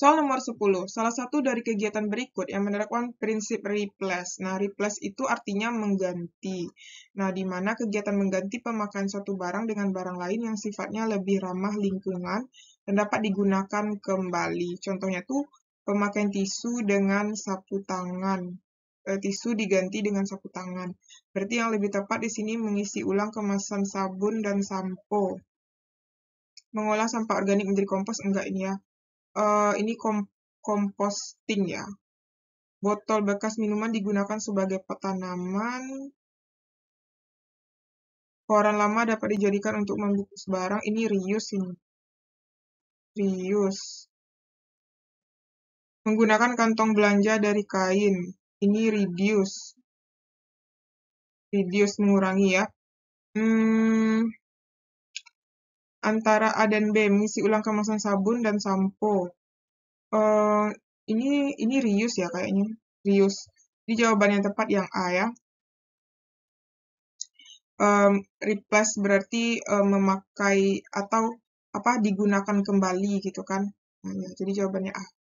Soal nomor 10, salah satu dari kegiatan berikut yang menerapkan prinsip replace. Nah, replace itu artinya mengganti. Nah, di mana kegiatan mengganti pemakaian satu barang dengan barang lain yang sifatnya lebih ramah lingkungan dan dapat digunakan kembali. Contohnya tuh pemakaian tisu dengan sapu tangan. E, tisu diganti dengan sapu tangan. Berarti yang lebih tepat di sini mengisi ulang kemasan sabun dan sampo. Mengolah sampah organik menjadi kompos enggak ini ya? uh, ini kom komposting ya. Botol bekas minuman digunakan sebagai petanaman. Koran lama dapat dijadikan untuk membungkus barang. Ini reuse ini. Reuse. Menggunakan kantong belanja dari kain. Ini reduce. Reduce mengurangi ya. Hmm, antara A dan B, mengisi ulang kemasan sabun dan sampo. Uh, ini ini reuse ya kayaknya, reuse. Jadi jawaban yang tepat yang A ya. Um, replace berarti um, memakai atau apa digunakan kembali gitu kan. Nah, ya, jadi jawabannya A.